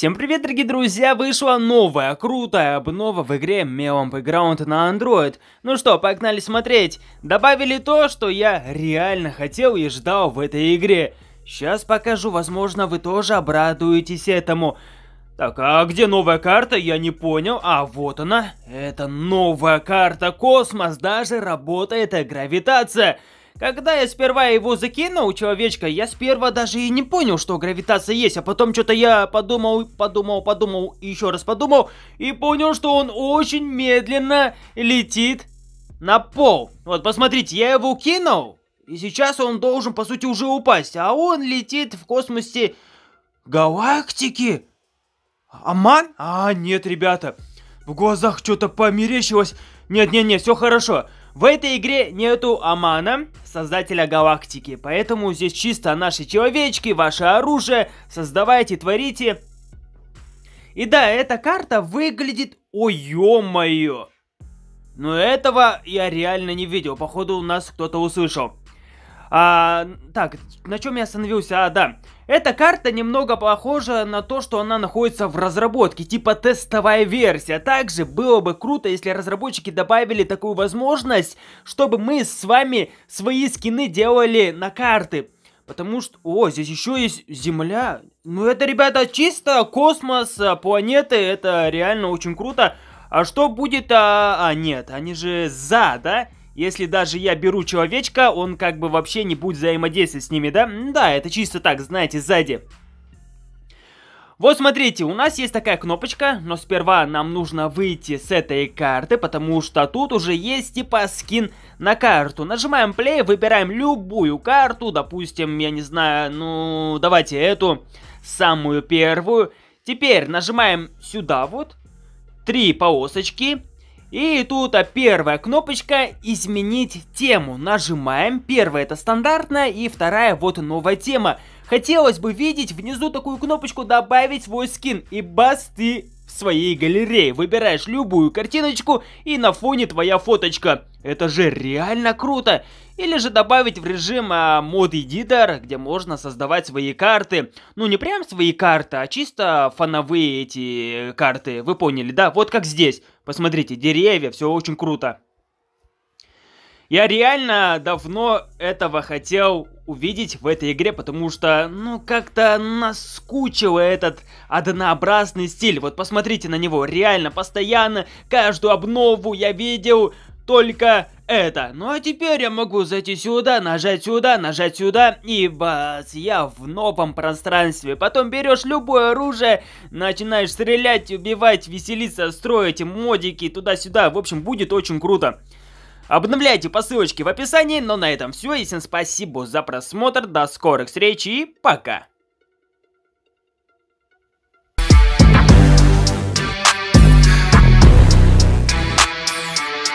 Всем привет, дорогие друзья! Вышла новая, крутая обнова в игре Melon Playground на Android. Ну что, погнали смотреть. Добавили то, что я реально хотел и ждал в этой игре. Сейчас покажу, возможно, вы тоже обрадуетесь этому. Так, а где новая карта? Я не понял. А, вот она. Это новая карта Космос. Даже работает гравитация. Гравитация. Когда я сперва его закинул, человечка, я сперва даже и не понял, что гравитация есть, а потом что-то я подумал, подумал, подумал, и еще раз подумал, и понял, что он очень медленно летит на пол. Вот, посмотрите, я его кинул, и сейчас он должен, по сути, уже упасть, а он летит в космосе галактики. Аман? А, нет, ребята, в глазах что-то померещилось, нет нет, нет, все хорошо. В этой игре нету Амана, создателя галактики, поэтому здесь чисто наши человечки, ваше оружие, создавайте, творите. И да, эта карта выглядит... Ой, ё-моё! Но этого я реально не видел, походу у нас кто-то услышал. А, так, на чем я остановился? А, да. Эта карта немного похожа на то, что она находится в разработке, типа тестовая версия. Также было бы круто, если разработчики добавили такую возможность, чтобы мы с вами свои скины делали на карты. Потому что... О, здесь еще есть Земля. Ну это, ребята, чисто космос, а, планеты. Это реально очень круто. А что будет... А, а нет, они же за, да? Если даже я беру человечка, он как бы вообще не будет взаимодействовать с ними, да? Да, это чисто так, знаете, сзади. Вот смотрите, у нас есть такая кнопочка, но сперва нам нужно выйти с этой карты, потому что тут уже есть типа скин на карту. Нажимаем play, выбираем любую карту, допустим, я не знаю, ну, давайте эту, самую первую. Теперь нажимаем сюда вот, три полосочки, и тут а, первая кнопочка «Изменить тему». Нажимаем. Первая это стандартная, и вторая вот новая тема. Хотелось бы видеть внизу такую кнопочку «Добавить свой скин». И бас ты в своей галерее, выбираешь любую картиночку и на фоне твоя фоточка. Это же реально круто! Или же добавить в режим а, мод Editor, где можно создавать свои карты. Ну не прям свои карты, а чисто фоновые эти э, карты, вы поняли, да? Вот как здесь. Посмотрите, деревья, все очень круто. Я реально давно этого хотел увидеть в этой игре, потому что, ну, как-то наскучило этот однообразный стиль. Вот посмотрите на него, реально, постоянно, каждую обнову я видел только это. Ну а теперь я могу зайти сюда, нажать сюда, нажать сюда, и бац, я в новом пространстве. Потом берешь любое оружие, начинаешь стрелять, убивать, веселиться, строить модики туда-сюда. В общем, будет очень круто. Обновляйте по ссылочке в описании, но на этом все. И всем спасибо за просмотр, до скорых встреч и пока!